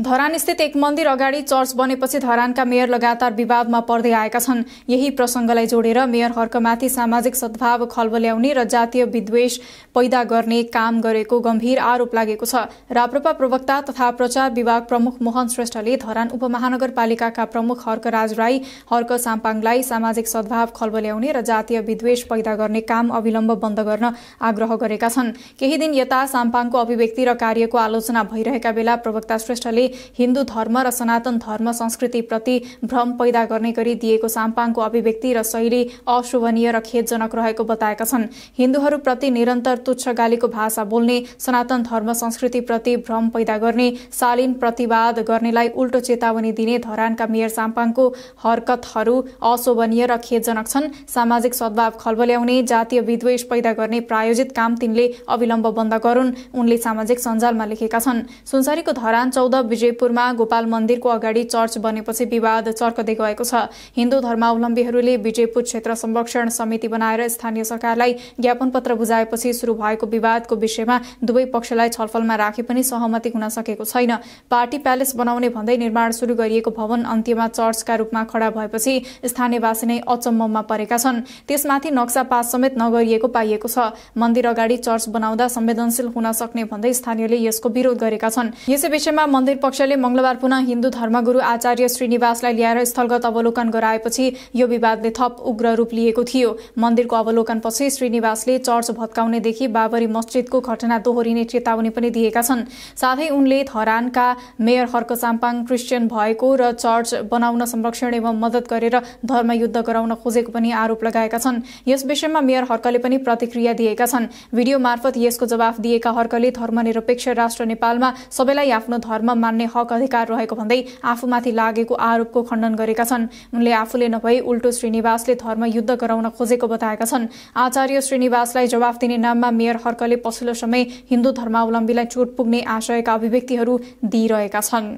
धरानस्थित एक मन्दिर अगाडि चर्च बनेपछि धरानका मेयर लगातार विवादमा पर्दै आएका छन् यही प्रसंगलाई जोडेर मेयर हर्कमाथि सामाजिक सद्भाव खलबल्याउने र जातीय विद्वेष पैदा गर्ने काम गरेको गम्भीर आरोप लागेको छ राप्रपा प्रवक्ता तथा प्रचार विभाग प्रमुख मोहन श्रेष्ठले धरान उपमहानगरपालिकाका प्रमुख हर्कराज राई हर्क साम्पाङलाई सामाजिक सद्भाव खलबल्याउने र जातीय विद्वेष पैदा गर्ने काम अविलम्ब बन्द गर्न आग्रह गरेका छन् केही दिन यता साम्पाङको अभिव्यक्ति र कार्यको आलोचना भइरहेका बेला प्रवक्ता श्रेष्ठले गरी हिन्दू धर्म र सनातन धर्म संस्कृतिप्रति भ्रम पैदा गर्ने गरी दिएको साम्पाङको अभिव्यक्ति र शैली अशोभनीय र खेदजनक रहेको बताएका छन् हिन्दूहरूप्रति निरन्तर तुच्छ गालीको भाषा बोल्ने सनातन धर्म संस्कृतिप्रति भ्रम पैदा गर्ने शालीन प्रतिवाद गर्नेलाई उल्टो चेतावनी दिने धरानका मेयर साम्पाङको हरकतहरू अशोभनीय र खेदजनक छन् सामाजिक सद्भाव खलबल्याउने जातीय विद्वेष पैदा गर्ने प्रायोजित काम तिनले अविलम्ब बन्द गरून् उनले सामाजिक सञ्जालमा लेखेका छन् सुनसरीको धरान चौध विजयपुरमा गोपाल मन्दिरको अगाडि चर्च बनेपछि विवाद चर्कदै गएको छ हिन्दू धर्मावलम्बीहरूले विजयपुर क्षेत्र संरक्षण समिति बनाएर स्थानीय सरकारलाई ज्ञापन पत्र बुझाएपछि शुरू भएको विवादको विषयमा दुवै पक्षलाई छलफलमा राखे पनि सहमति हुन सकेको छैन पार्टी प्यालेस बनाउने भन्दै निर्माण शुरू गरिएको भवन अन्त्यमा चर्चका रूपमा खडा भएपछि स्थानीयवासी नै अचम्ममा परेका छन् त्यसमाथि नक्सा पास समेत नगरिएको पाइएको छ मन्दिर अगाडि चर्च बनाउँदा संवेदनशील हुन सक्ने भन्दै स्थानीयले यसको विरोध गरेका छन् यसै विषयमा मन्दिर पक्षले मंगलबार पुनः हिन्दू धर्मगुरू आचार्य श्रीनिवासलाई ल्याएर स्थलगत अवलोकन गराएपछि यो विवादले थप उग्र रूप लिएको थियो मन्दिरको अवलोकनपछि श्रीनिवासले चर्च भत्काउनेदेखि बाबरी मस्जिदको घटना दोहोरिने चेतावनी पनि दिएका छन् साथै उनले धरानका मेयर हर्क साम्पाङ क्रिस्चियन भएको र चर्च बनाउन संरक्षण एवं मदत गरेर धर्मयुद्ध गराउन खोजेको पनि आरोप लगाएका छन् यस विषयमा मेयर हर्कले पनि प्रतिक्रिया दिएका छन् भिडियो मार्फत यसको जवाफ दिएका हर्कले धर्मनिरपेक्ष राष्ट्र नेपालमा सबैलाई आफ्नो धर्म भन्ने हक अधिकार रहेको भन्दै आफूमाथि लागेको आरोपको खण्डन गरेका छन् उनले आफूले नभई उल्टो श्रीनिवासले धर्मयुद्ध गराउन खोजेको बताएका छन् आचार्य श्रीनिवासलाई जवाफ दिने नाममा मेयर हर्कले पछिल्लो समय हिन्दू धर्मावलम्बीलाई चोट पुग्ने आशयका अभिव्यक्तिहरू दिइरहेका छन्